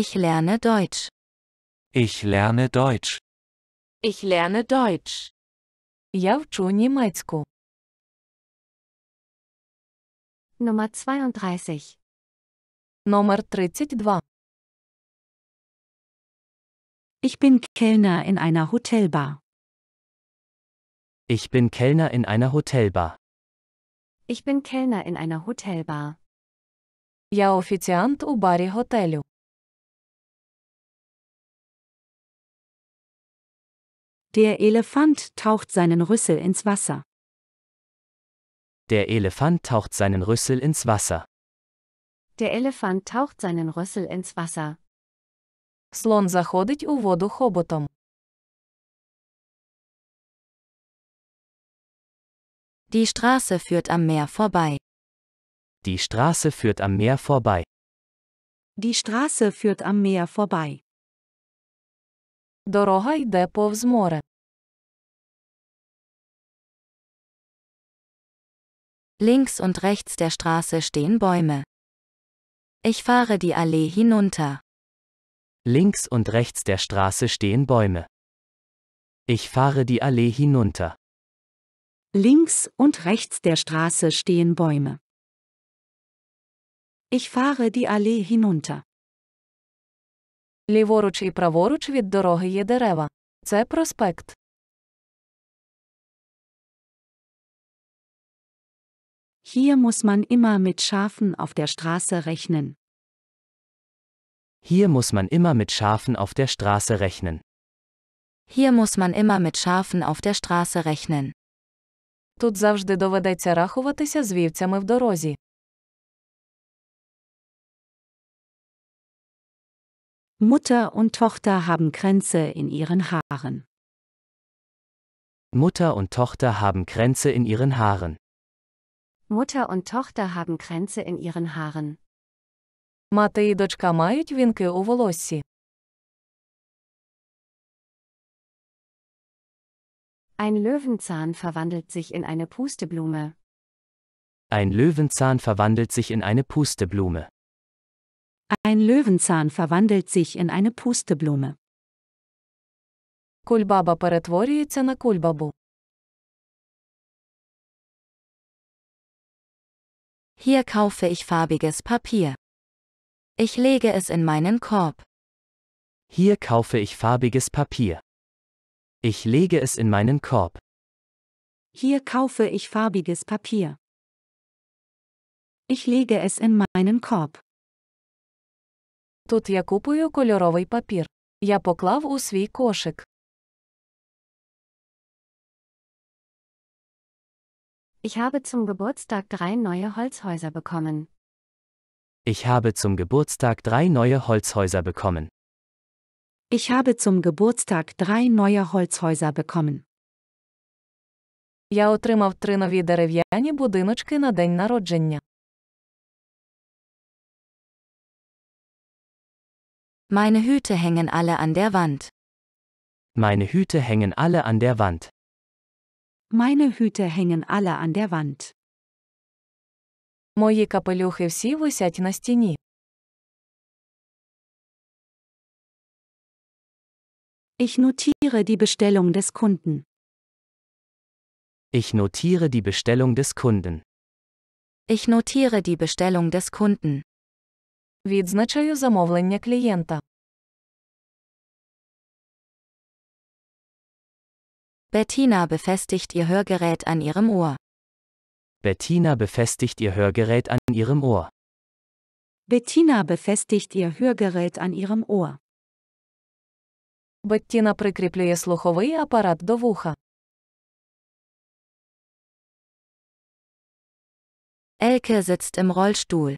Ich lerne Deutsch. Ich lerne Deutsch. Ich lerne Deutsch. Я вчу німецьку. Nummer 32. Nummer 32. Ich bin Kellner in einer Hotelbar. Ich bin Kellner in einer Hotelbar. Ich bin Kellner in einer Hotelbar. Я офіціант у барі готелю. Der Elefant taucht seinen Rüssel ins Wasser. Der Elefant taucht seinen Rüssel ins Wasser. Der Elefant taucht seinen Rüssel ins Wasser. Слон заходить у воду хоботом. Die Straße führt am Meer vorbei. Die Straße führt am Meer vorbei. Die Straße führt am Meer vorbei. Дорога йде повз море. Links und rechts der Straße stehen Bäume. Ich fahre die Allee hinunter. Links und rechts der Straße stehen Bäume. Ich fahre die Allee hinunter. Links und rechts der Straße stehen Bäume. Ich fahre die Allee hinunter. Ліворуч і праворуч від дороги є дерева. Це проспект. Hier muss man immer mit Schafen auf der Straße rechnen. Hier muss man immer mit Schafen auf der Straße rechnen. Hier muss man immer mit Schafen auf der Straße rechnen. Тут завжди доведеться рахуватися з вівцями в дорозі. Mutter und Tochter haben Kränze in ihren Haaren. Mutter und Tochter haben Kränze in ihren Haaren. Mutter und Tochter haben Kränze in ihren Haaren. Мати і дочка мають вінки у волоссі. Ein Löwenzahn verwandelt sich in eine Pusteblume. Ein Löwenzahn verwandelt sich in eine Pusteblume. Ein Löwenzahn verwandelt sich in eine Pusteblume. Кульбаба перетворюється на кульбабу. Hier kaufe ich farbiges Papier. Ich lege es in meinen Korb. Hier kaufe ich farbiges Papier. Ich lege es in meinen Korb. Hier kaufe ich farbiges Papier. Ich lege es in meinen Korb. Тут я купую кольоровий папір. Я поклав у свій кошик. Ich habe zum Geburtstag drei neue Holzhäuser bekommen. Ich habe zum Geburtstag drei neue Holzhäuser bekommen. Ich habe zum Geburtstag drei neue Holzhäuser bekommen. Я отримав три нові дерев'яні будиночки на день народження. Meine Hüte hängen alle an der Wand. Meine Hüte hängen alle an der Wand. Meine Hüte hängen alle an der Wand. Мої капелюхи всі висять на стіні. Ich notiere die Bestellung des Kunden. Ich notiere die Bestellung des Kunden. Ich notiere die Bestellung des Kunden. Відзначаю замовлення клієнта. Bettina befestigt ihr Hörgerät an ihrem Ohr. Bettina befestigt ihr Hörgerät an ihrem Ohr. Bettina befestigt ihr Hörgerät an ihrem Ohr. Bettina прикріплює слуховий апарат до вуха. Elke sitzt im Rollstuhl.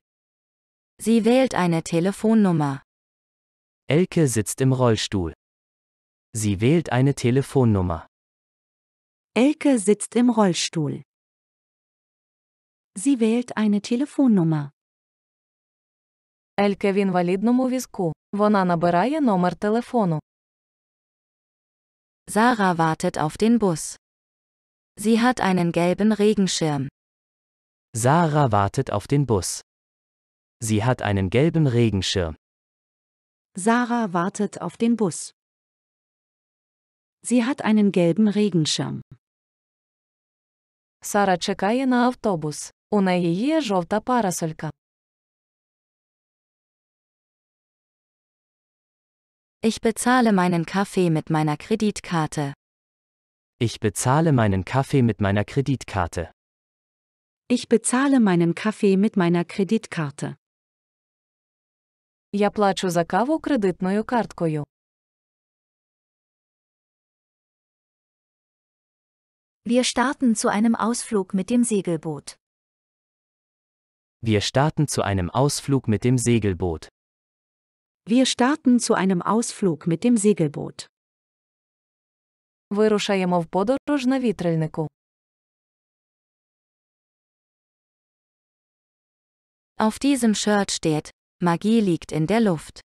Sie wählt eine Telefonnummer. Elke sitzt im Rollstuhl. Sie wählt eine Telefonnummer. Elke sitzt im Rollstuhl. Sie wählt eine Telefonnummer. Елька в інвалідному візку. Вона набирає номер телефону. Sarah wartet auf den Bus. Sie hat einen gelben Regenschirm. Sarah wartet auf den Bus. Sie hat einen gelben Regenschirm. Sarah wartet auf den Bus. Sie hat einen gelben Regenschirm. Сара чекає на автобус. У неї є жовта парасолька. Ich bezahle meinen Kaffee mit meiner Kreditkarte. Ich bezahle meinen Kaffee mit meiner Kreditkarte. Ich bezahle meinen Kaffee mit meiner Kreditkarte. Я плачу за каву кредитною карткою. Wir starten zu einem Ausflug mit dem Segelboot. Wir starten zu einem Ausflug mit dem Segelboot. Wir starten zu einem Ausflug mit dem Segelboot. Вирушаємо в подорож на вітрильнику. Auf diesem Shirt steht Magie liegt in der Luft.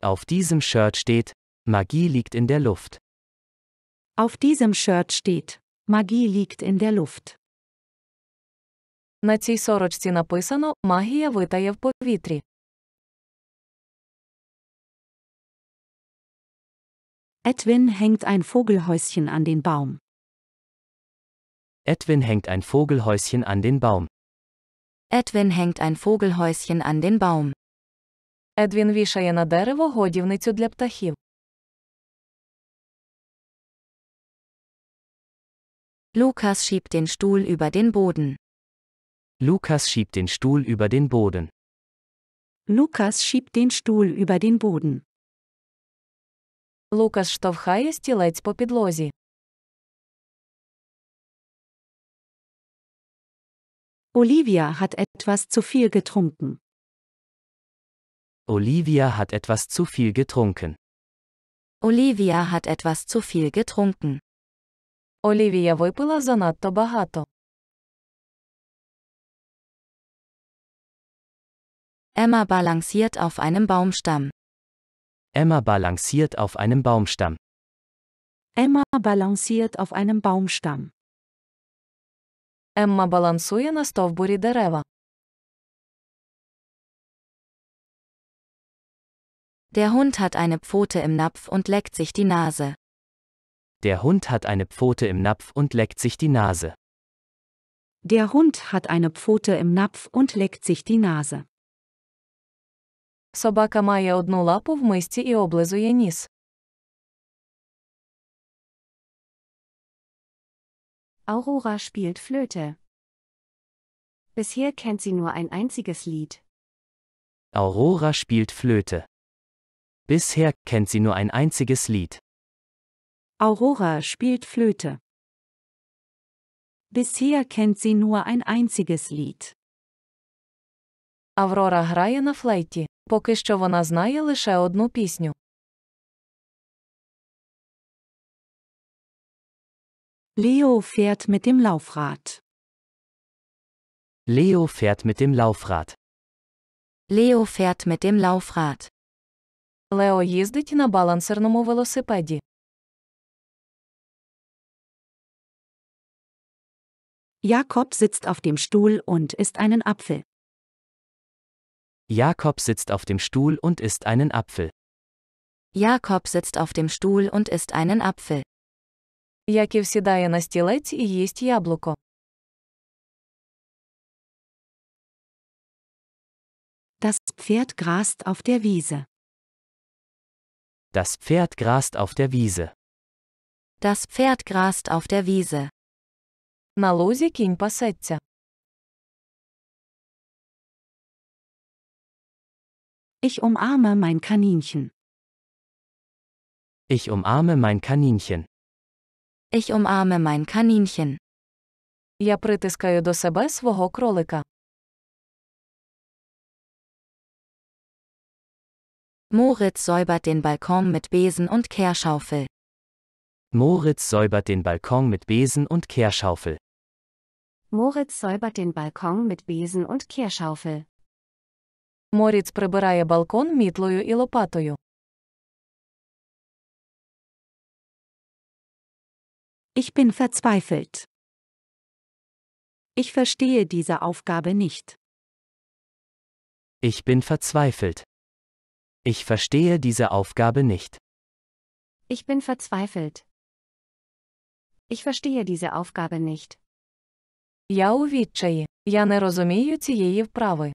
Auf diesem Shirt steht, Magie liegt in der Luft. Auf diesem Shirt steht, Magie liegt in der Luft. На цій сорочці написано Магія витає в повітрі. Edwin hängt ein Vogelhäuschen an den Baum. Edwin hängt ein Vogelhäuschen an den Baum. Edwin hängt ein Vogelhäuschen an den Baum. Едвін вішає на дерево годівницю для птахів. Lukas schiebt den Stuhl über den Boden. Lukas schiebt den Stuhl über den Boden. Lukas schiebt den Stuhl über den Boden. Лукас штовхає стілець по підлозі. Olivia hat etwas zu viel getrunken. Olivia hat etwas zu viel getrunken. Olivia hat etwas zu viel getrunken. Olivia випила занадто багато. Emma balanciert auf einem Baumstamm. Emma balanciert auf einem Baumstamm. Emma balanciert auf einem Baumstamm. Емма балансує на стовбурі дерева. Der Hund hat eine Pfote im Napf und leckt sich die Nase. Der Hund hat eine Pfote im Napf und leckt sich die Nase. Der Hund hat eine Pfote im Napf und leckt sich die Nase. Собака має одну лапу в мисці і облизує ніс. Aurora spielt Flöte. Bisher kennt sie nur ein einziges Lied. Aurora spielt Flöte. Bisher kennt sie nur ein einziges Lied. Aurora spielt Flöte. Bisher kennt sie nur ein einziges Lied. Аврора грає на флейті, поки що вона знає лише одну пісню. Leo fährt mit dem Laufrad. Leo fährt mit dem Laufrad. Leo fährt mit dem Laufrad. Лео їздить на балансерному велосипеді. Jakob sitzt auf dem Stuhl und isst einen Apfel. Jakob sitzt auf dem Stuhl und isst einen Apfel. Jakob sitzt auf dem Stuhl und isst einen Apfel. Яків сідає на стілець і їсть яблуко. Das Pferd grast auf der Wiese. Das Pferd grast auf der Wiese. Das Pferd grast auf der Wiese. На лузі кінь пасеться. Ich umarme mein Kaninchen. Ich umarme mein Kaninchen. Ich umarme mein Kaninchen. Я притискаю до себе свого кролика. Moritz säubert den Balkon mit Besen und Kehrschaufel. Moritz säubert den Balkon mit Besen und Kehrschaufel. Moritz säubert den Balkon mit Besen und Kehrschaufel. Moritz прибирає балкон мітлою і лопатою. Ich bin verzweifelt. Ich verstehe diese Aufgabe nicht. Ich bin verzweifelt. Ich verstehe diese Aufgabe nicht. Ich bin verzweifelt. Ich verstehe diese Aufgabe nicht. Я у відчаї. Я не розумію цієї вправи.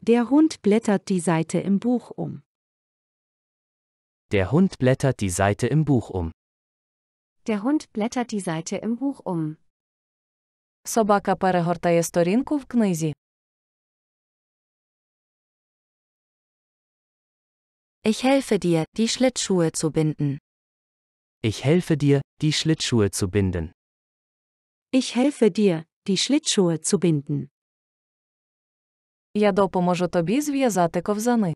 Der Hund blättert die Seite im Buch um. Der Hund blättert die Seite im Buch um. Der Hund blättert die Seite im Buch um. Собака перегортає сторінку в книзі. Ich helfe dir, die Schlittschuhe zu binden. Ich helfe dir, die Schlittschuhe zu binden. Ich helfe dir, die Schlittschuhe zu binden. Я допоможу тобі зв'язати ковзани.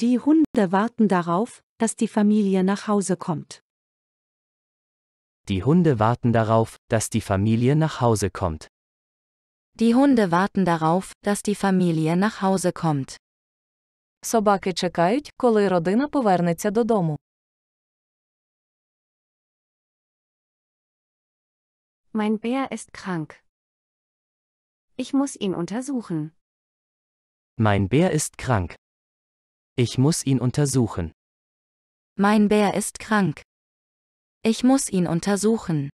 Die Hunde warten darauf, dass die Familie nach Hause kommt. Die Hunde warten darauf, dass die Familie nach Hause kommt. Die Hunde warten darauf, dass die Familie nach Hause kommt. Собаки чекають, коли родина повернеться додому. Mein Bär ist krank. Ich muss ihn untersuchen. Mein Bär ist krank. Ich muss ihn untersuchen. Mein Bär ist krank. Ich muss ihn untersuchen.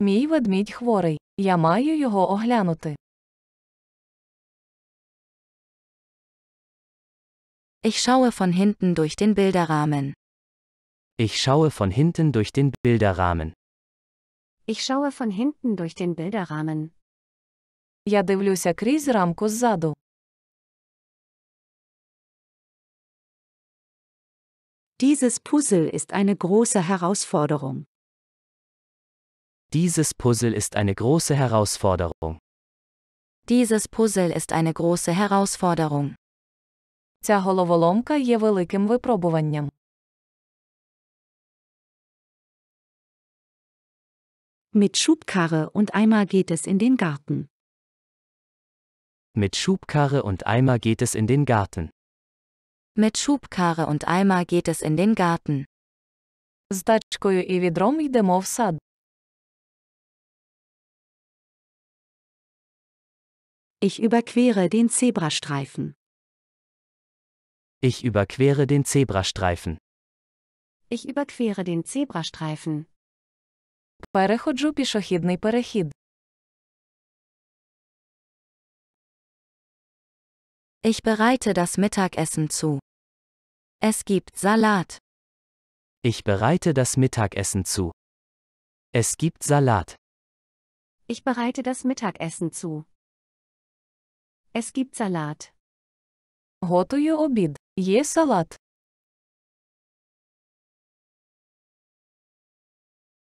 Мій ведмідь хворий. Я маю його оглянути. Ich schaue von hinten durch den Bilderrahmen. Ich schaue von hinten durch den Bilderrahmen. Ich schaue von hinten durch den Bilderrahmen. Я дивлюся крізь рамку ззаду. Dieses Puzzle ist eine große Herausforderung. Dieses Puzzle ist eine große Herausforderung. Dieses Puzzle ist eine große Herausforderung. Ця головоломка є великим випробуванням. Mit Schubkarre und Eimer geht es in den Garten. Mit Schubkarre und Eimer geht es in den Garten. Mit Schubkarre und Eimer geht es in den Garten. З тачкою і відром йдемо в сад. Ich überquere den Zebrastreifen. Ich überquere den Zebrastreifen. Ich überquere den Zebrastreifen. Переходжу пішохідний перехід. Ich bereite das Mittagessen zu. Es gibt Salat. Ich bereite das Mittagessen zu. Es gibt Salat. Ich bereite das Mittagessen zu. Es gibt Salat. Готую обід. Є салат.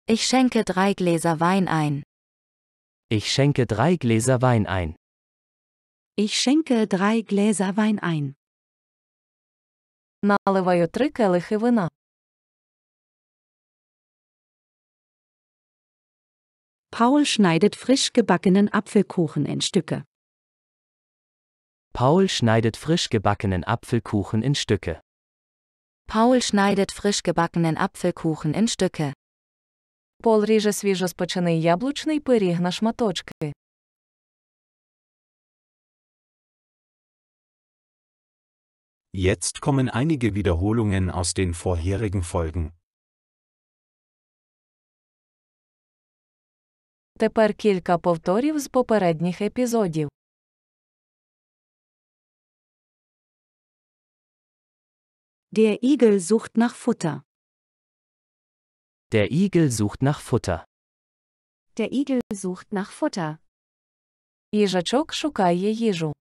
Ich schenke drei Gläser Wein ein. Ich schenke drei Gläser Wein ein. Ich schenke drei Gläser Wein ein наливаю три келихи вина. Paul schneidet frisch gebackenen Apfelkuchen in Stücke. Paul schneidet frisch gebackenen Apfelkuchen in Stücke. Paul schneidet frisch gebackenen Apfelkuchen in Stücke. Paul Пол ріже свіжоспечений яблучний пиріг на шматочки. Jetzt kommen einige Wiederholungen aus den vorherigen Folgen. Тепер кілька повторів з попередніх епізодів. Der Igel sucht nach Futter. Der Igel sucht nach Futter. Der Igel sucht nach Futter. Їжачок шукає їжу.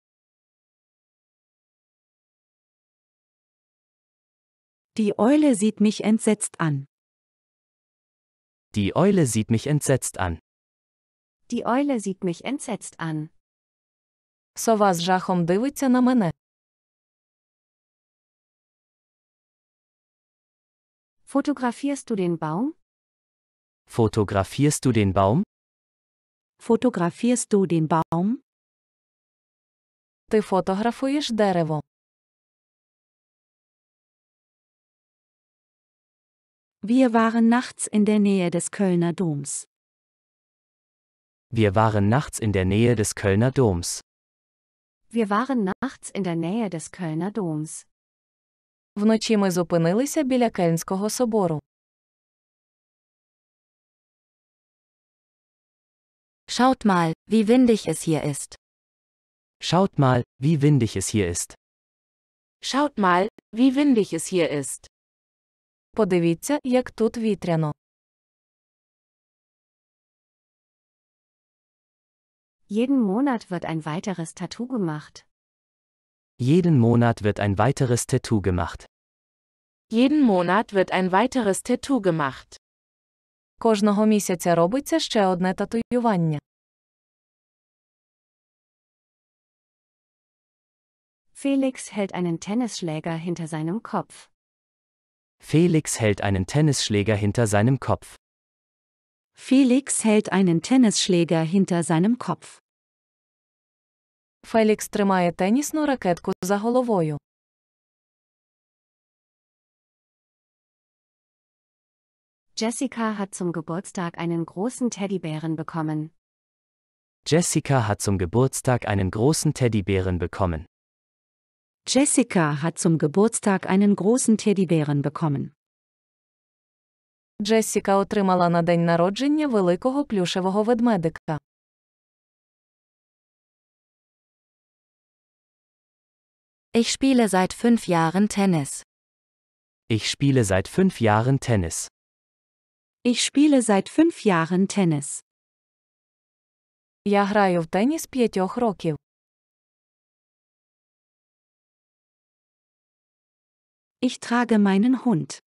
Die Eule sieht mich entsetzt an. Die Eule sieht mich entsetzt an. Die Eule sieht mich entsetzt an. Сова з жахом дивиться на мене. Fotografierst du den Baum? Fotografierst du den Baum? Fotografierst du den Baum? Ти фотографуєш дерево. Wir waren nachts in der Nähe des Kölner Doms. Wir waren nachts in der Nähe des Kölner Doms. Wir waren nachts in der Nähe des Kölner Doms. Вночі ми зупинилися біля Кельнського собору. Schaut mal, wie windig es hier ist. Schaut mal, wie windig es hier ist. Schaut mal, wie windig es hier ist. Подивіться, як тут вітряно. Jeden Monat wird ein weiteres Tattoo gemacht. Jeden Monat wird ein weiteres Tattoo gemacht. Jeden Monat wird ein weiteres Tattoo gemacht. Кожного місяця робиться ще одне татуювання. Felix hält einen Tennisschläger hinter seinem Kopf. Felix hält einen Tennisschläger hinter seinem Kopf. Felix hält einen Tennisschläger hinter seinem Kopf. Фелікс тримає тенісну ракетку за головою. Jessica hat zum Geburtstag einen großen Teddybären bekommen. Jessica hat zum Geburtstag einen großen Teddybären bekommen. Jessica hat zum Geburtstag einen großen Teddybären bekommen. Jessica отримала на день народження великого плюшевого ведмедика. Ich spiele seit fünf Jahren Tennis. Ich spiele seit fünf Jahren Tennis. Ich spiele seit fünf Jahren Tennis. Я граю в теніс п'ятьох років. Ich trage meinen Hund.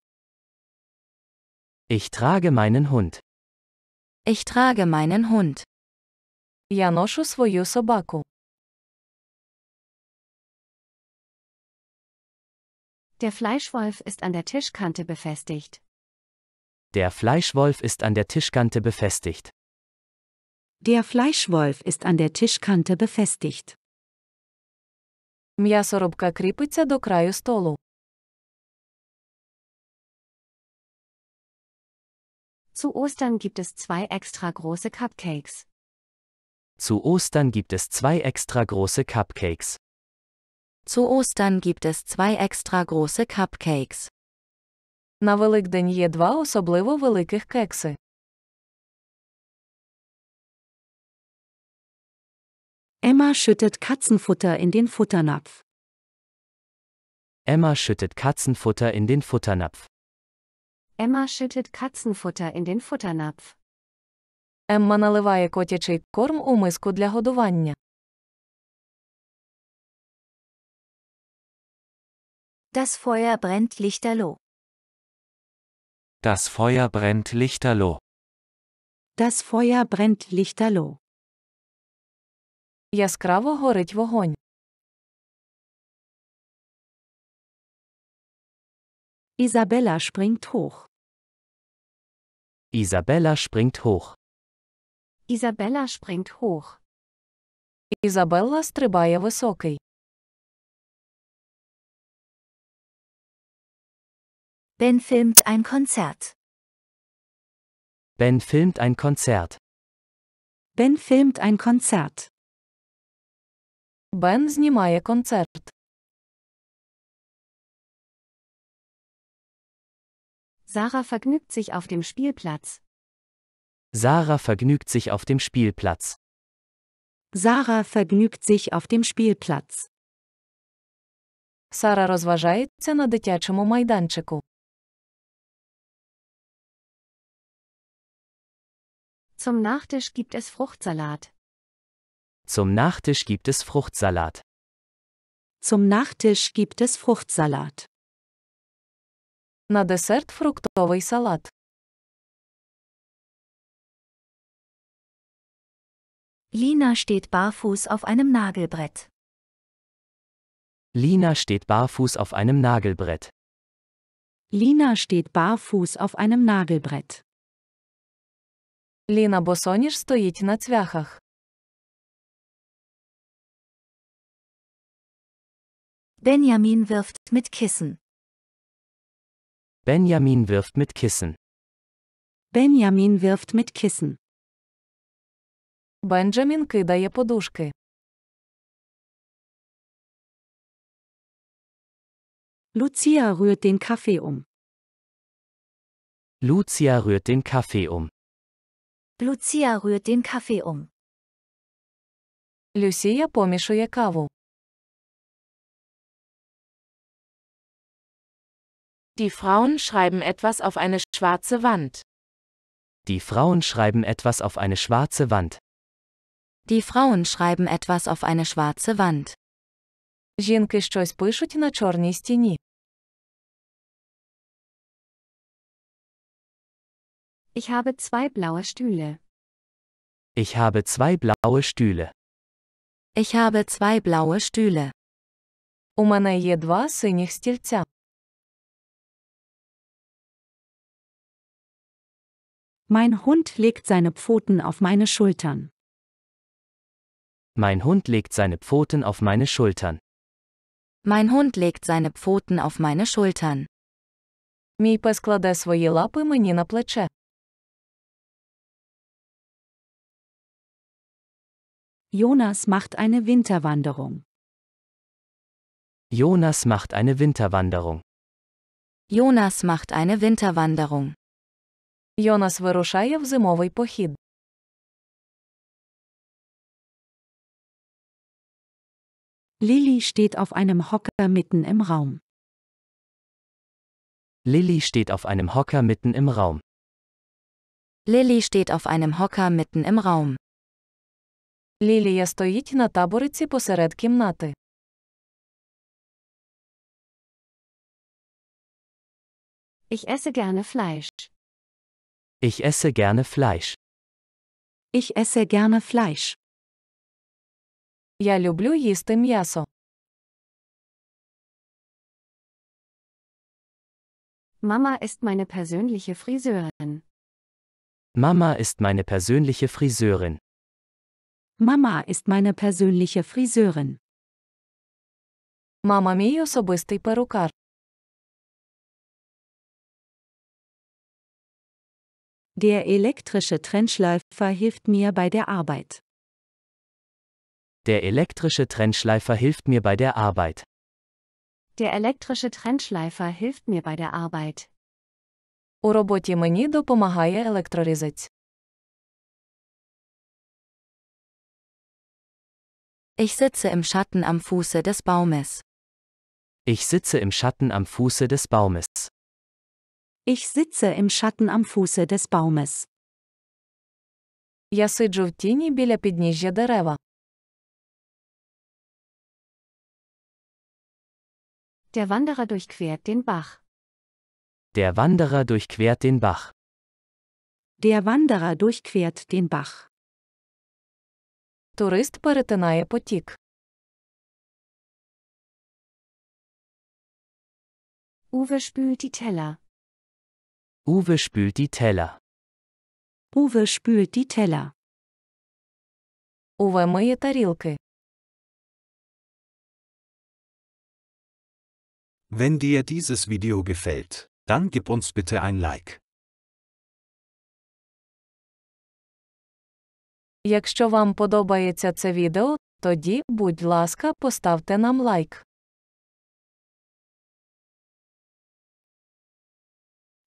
Ich trage meinen Hund. Ich trage meinen Hund. Я ношу свою собаку. Der Fleischwolf ist an der Tischkante befestigt. Der Fleischwolf ist an der Tischkante befestigt. Der Fleischwolf ist an der Tischkante befestigt. М'ясорубка кріпиться до краю столу. Zu Ostern gibt es zwei extra große Cupcakes. Zu Ostern gibt es zwei extra große Cupcakes. Zu Ostern gibt es zwei extra große Cupcakes. На Великдень є два особливо великих кекси. Emma schüttet Katzenfutter in den Futternapf. Emma schüttet Katzenfutter in den Futternapf. Emma schüttet Katzenfutter in den Futternapf. Emma наливає котячий корм у миску для годування. Das Feuer brennt lichterloh. Das Feuer brennt lichterloh. Das Feuer brennt lichterloh. Яскраво горить вогонь. Isabella springt hoch. Isabella springt hoch. Isabella springt hoch. Isabella стрибає високий. Ben filmt ein Konzert. Ben filmt ein Konzert. Ben filmt ein Konzert. Бен знімає концерт. Sarah vergnügt sich auf dem Spielplatz. Sarah vergnügt sich auf dem Spielplatz. Sarah vergnügt sich auf dem Spielplatz. Сара розважається на дитячому майданчику. Zum Nachtisch gibt es Fruchtsalat. Zum Nachtisch gibt es Fruchtsalat. Zum Nachtisch gibt es Fruchtsalat. На десерт фруктовий салат. Lina steht barfuß auf einem Nagelbrett. Lina steht barfuß auf einem Nagelbrett. Lina steht barfuß auf einem Nagelbrett. Lina босоніж стоїть на цвяхах. Benjamin wirft mit Kissen. Benjamin wirft mit Kissen. Benjamin wirft mit Kissen. Бенджамін кидає подушки. Lucia rührt den Kaffee um. Lucia rührt den Kaffee um. Lucia rührt den Kaffee um. Люсія помішує каву. Die Frauen schreiben etwas auf eine schwarze Wand. Die Frauen schreiben etwas auf eine schwarze Wand. Die Frauen schreiben etwas auf eine schwarze Wand. Жінки щось пишуть на чорній стіні. Ich habe zwei blaue Stühle. Ich habe zwei blaue Stühle. Ich habe zwei blaue Stühle. У мене є два синіх стільця. Mein Hund legt seine Pfoten auf meine Schultern. Mein Hund legt seine Pfoten auf meine Schultern. Mein Hund legt seine Pfoten auf meine Schultern. Мій пес кладе свої лапи мені на плече. Jonas macht eine Winterwanderung. Jonas macht eine Winterwanderung. Jonas macht eine Winterwanderung. Jonas вирушає в зимовий похід. Lilly steht auf einem Hocker mitten im Raum. Lilly steht auf einem Hocker mitten im Raum. Lilly steht auf einem Hocker mitten im Raum. Лілія стоїть на табориці посеред кімнати. Ich esse gerne Fleisch. Ich esse gerne Fleisch. Ich esse gerne Fleisch. Я люблю їсти м'ясо. Mama ist meine persönliche Friseurin. Mama ist meine persönliche Friseurin. Mama ist meine persönliche Friseurin. Мама мій особистий перукар. Der elektrische Trennschleifer hilft mir bei der Arbeit. Der elektrische Trennschleifer hilft mir bei der Arbeit. Der elektrische Trennschleifer hilft mir bei der Arbeit. У роботі мені допомагає електрорізець. Ich sitze im Schatten am Fuße des Baumes. Ich sitze im Schatten am Fuße des Baumes. Ich sitze im Schatten am Fuße des Baumes. Я сиджу в тіні біля підніжжя дерева. Der Wanderer durchquert den Bach. Der Wanderer durchquert den Bach. Der Wanderer durchquert den Bach. Турист перетинає потік. Uwe spült die Teller. Uwe spült die Teller. Uwe spült die Teller. Uwe миє тарілки. Wenn dir dieses Video gefällt, dann gib uns bitte ein Like. Якщо вам подобається це відео, тоді, будь ласка, поставте нам лайк.